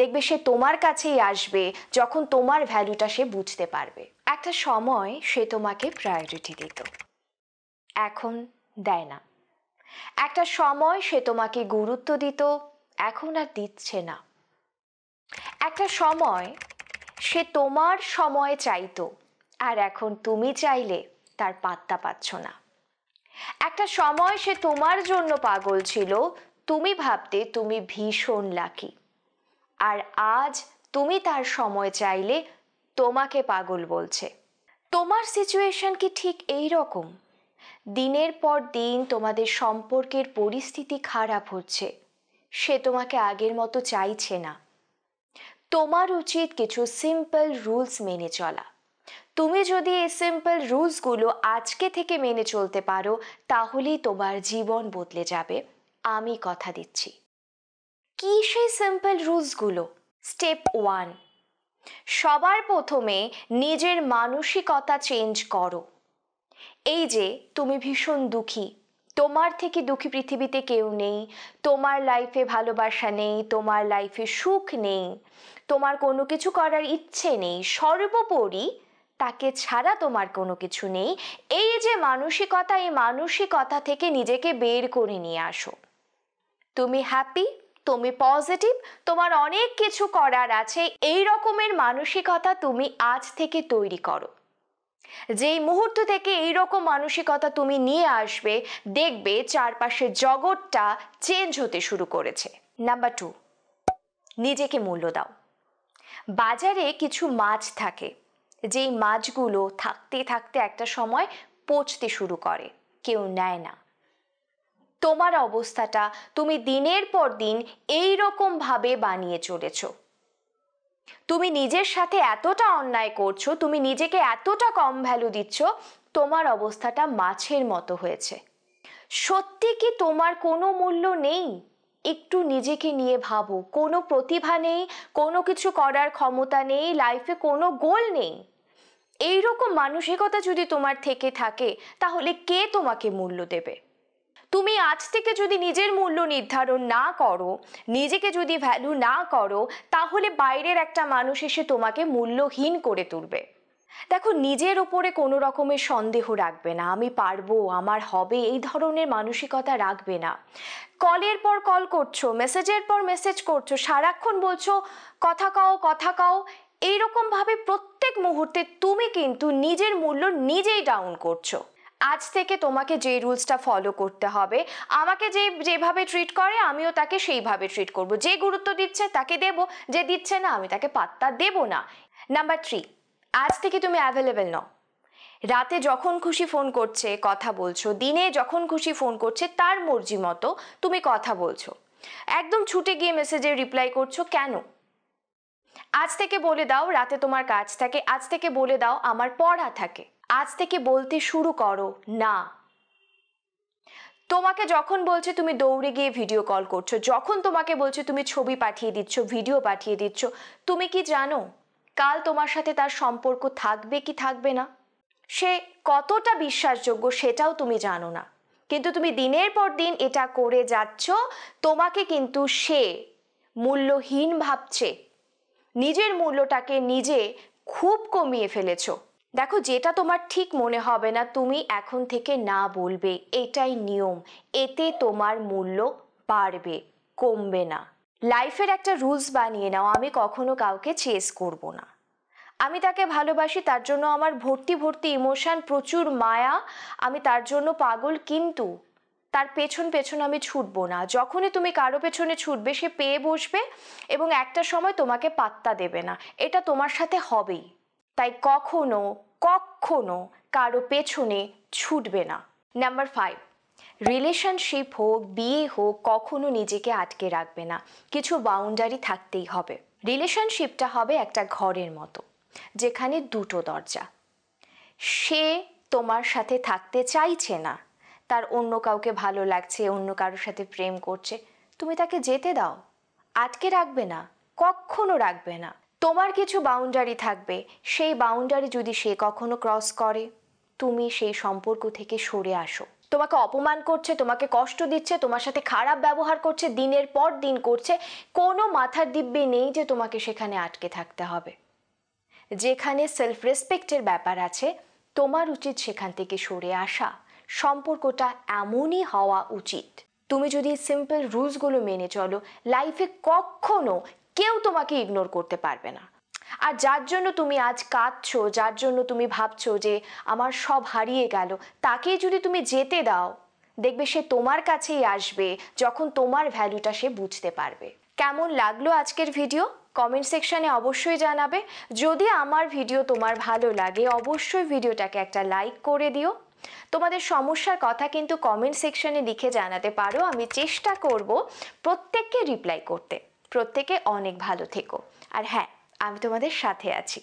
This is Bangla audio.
দেখবে সে তোমার কাছেই আসবে যখন তোমার ভ্যালুটা সে বুঝতে পারবে একটা সময় সে তোমাকে প্রায়োরিটি দিত এখন দেয় না একটা সময় সে তোমাকে গুরুত্ব দিত এখন আর দিচ্ছে না একটা সময় সে তোমার সময় চাইতো আর এখন তুমি চাইলে তার পাত্তা পাচ্ছ না একটা সময় সে তোমার জন্য পাগল ছিল তুমি ভাবতে তুমি ভীষণ লাকি আর আজ তুমি তার সময় চাইলে তোমাকে পাগল বলছে তোমার সিচুয়েশন কি ঠিক এই রকম দিনের পর দিন তোমাদের সম্পর্কের পরিস্থিতি খারাপ হচ্ছে সে তোমাকে আগের মতো চাইছে না তোমার উচিত কিছু সিম্পল রুলস মেনে চলা তুমি যদি এই সিম্পল রুলসগুলো আজকে থেকে মেনে চলতে পারো তাহলেই তোমার জীবন বদলে যাবে আমি কথা দিচ্ছি কি সেই সিম্পল রুলসগুলো স্টেপ ওয়ান সবার প্রথমে নিজের মানসিকতা চেঞ্জ করো এই যে তুমি ভীষণ দুঃখী তোমার থেকে দুঃখী পৃথিবীতে কেউ নেই তোমার লাইফে ভালোবাসা নেই তোমার লাইফে সুখ নেই তোমার কোনো কিছু করার ইচ্ছে নেই সর্বোপরি তাকে ছাড়া তোমার কোনো কিছু নেই এই যে মানসিকতা এই মানসিকতা থেকে নিজেকে বের করে নিয়ে আসো তুমি হ্যাপি তুমি পজিটিভ তোমার অনেক কিছু করার আছে এই রকমের মানসিকতা তুমি আজ থেকে তৈরি করো যেই মুহূর্ত থেকে এইরকম মানসিকতা তুমি নিয়ে আসবে দেখবে চারপাশের জগৎটা চেঞ্জ হতে শুরু করেছে নাম্বার টু নিজেকে মূল্য দাও বাজারে কিছু মাছ থাকে যেই মাছগুলো থাকতে থাকতে একটা সময় পচতে শুরু করে কেউ নেয় না তোমার অবস্থাটা তুমি দিনের পর দিন এই রকমভাবে বানিয়ে চলেছ তুমি নিজের সাথে এতটা অন্যায় করছো তুমি নিজেকে এতটা কম ভ্যালু দিচ্ছ তোমার অবস্থাটা মাছের মতো হয়েছে সত্যি কি তোমার কোনো মূল্য নেই একটু নিজেকে নিয়ে ভাবো কোনো প্রতিভা নেই কোনো কিছু করার ক্ষমতা নেই লাইফে কোনো গোল নেই এইরকম মানসিকতা যদি তোমার থেকে থাকে তাহলে কে তোমাকে মূল্য দেবে তুমি আজ থেকে যদি নিজের মূল্য নির্ধারণ না করো নিজেকে যদি ভ্যালু না করো তাহলে বাইরের একটা মানুষ এসে তোমাকে মূল্যহীন করে তুলবে দেখো নিজের ওপরে কোনো রকমের সন্দেহ রাখবে না আমি পারবো আমার হবে এই ধরনের মানসিকতা রাখবে না কলের পর কল করছো মেসেজের পর মেসেজ করছো সারাক্ষণ বলছো কথা কও কথা কও এইরকমভাবে প্রত্যেক মুহূর্তে তুমি কিন্তু নিজের মূল্য নিজেই ডাউন করছো আজ থেকে তোমাকে যে রুলসটা ফলো করতে হবে আমাকে যে যেভাবে ট্রিট করে আমিও তাকে সেইভাবে ট্রিট করব যে গুরুত্ব দিচ্ছে তাকে দেব যে দিচ্ছে না আমি তাকে পাত্তা দেব না নাম্বার থ্রি আজ থেকে তুমি অ্যাভেলেবেল নও রাতে যখন খুশি ফোন করছে কথা বলছো দিনে যখন খুশি ফোন করছে তার মর্জি মতো তুমি কথা বলছো একদম ছুটে গিয়ে মেসেজে রিপ্লাই করছো কেন আজ থেকে বলে দাও রাতে তোমার কাজ থাকে আজ থেকে বলে দাও আমার পড়া থাকে আজ থেকে বলতে শুরু করো না তোমাকে যখন বলছে তুমি দৌড়ে গিয়ে ভিডিও কল করছো যখন তোমাকে বলছে তুমি ছবি পাঠিয়ে দিচ্ছ ভিডিও পাঠিয়ে দিচ্ছ তুমি কি জানো কাল তোমার সাথে তার সম্পর্ক থাকবে কি থাকবে না সে কতটা বিশ্বাসযোগ্য সেটাও তুমি জানো না কিন্তু তুমি দিনের পর দিন এটা করে যাচ্ছ তোমাকে কিন্তু সে মূল্যহীন ভাবছে নিজের মূল্যটাকে নিজে খুব কমিয়ে ফেলেছো দেখো যেটা তোমার ঠিক মনে হবে না তুমি এখন থেকে না বলবে এটাই নিয়ম এতে তোমার মূল্য বাড়বে কমবে না লাইফের একটা রুলস বানিয়ে নাও আমি কখনো কাউকে চেস করব না আমি তাকে ভালোবাসি তার জন্য আমার ভর্তি ভর্তি ইমোশান প্রচুর মায়া আমি তার জন্য পাগল কিন্তু তার পেছন পেছন আমি ছুটবো না যখনই তুমি কারো পেছনে ছুটবে সে পেয়ে বসবে এবং একটা সময় তোমাকে পাত্তা দেবে না এটা তোমার সাথে হবেই তাই কখনো কখনো কারো পেছনে ছুটবে না নাম্বার ফাইভ রিলেশনশিপ হোক বিয়ে হোক কখনো নিজেকে আটকে রাখবে না কিছু বাউন্ডারি থাকতেই হবে রিলেশনশিপটা হবে একটা ঘরের মতো যেখানে দুটো দরজা সে তোমার সাথে থাকতে চাইছে না তার অন্য কাউকে ভালো লাগছে অন্য কারোর সাথে প্রেম করছে তুমি তাকে যেতে দাও আটকে রাখবে না কখনো রাখবে না তোমার কিছু বাউন্ডারি থাকবে সেই বাউন্ডারি যদি সে কখনো ক্রস করে তুমি সেই সম্পর্ক থেকে সরে আসো তোমাকে অপমান করছে তোমাকে কষ্ট দিচ্ছে তোমার সাথে খারাপ ব্যবহার করছে দিনের পর দিন করছে কোনো মাথার দিব্যে নেই যে তোমাকে সেখানে আটকে থাকতে হবে যেখানে সেলফ রেসপেক্টের ব্যাপার আছে তোমার উচিত সেখান থেকে সরে আসা সম্পর্কটা এমনই হওয়া উচিত তুমি যদি সিম্পল রুলসগুলো মেনে চলো লাইফে কখনো কেউ তোমাকে ইগনোর করতে পারবে না আর যার জন্য তুমি আজ কাঁদছো যার জন্য তুমি ভাবছো যে আমার সব হারিয়ে গেল তাকে যদি তুমি যেতে দাও দেখবে সে তোমার কাছেই আসবে যখন তোমার ভ্যালুটা সে বুঝতে পারবে কেমন লাগলো আজকের ভিডিও কমেন্ট সেকশানে অবশ্যই জানাবে যদি আমার ভিডিও তোমার ভালো লাগে অবশ্যই ভিডিওটাকে একটা লাইক করে দিও তোমাদের সমস্যার কথা কিন্তু কমেন্ট সেকশানে লিখে জানাতে পারো আমি চেষ্টা করব প্রত্যেককে রিপ্লাই করতে প্রত্যেকে অনেক ভালো থেকো আর হ্যাঁ আমি তোমাদের সাথে আছি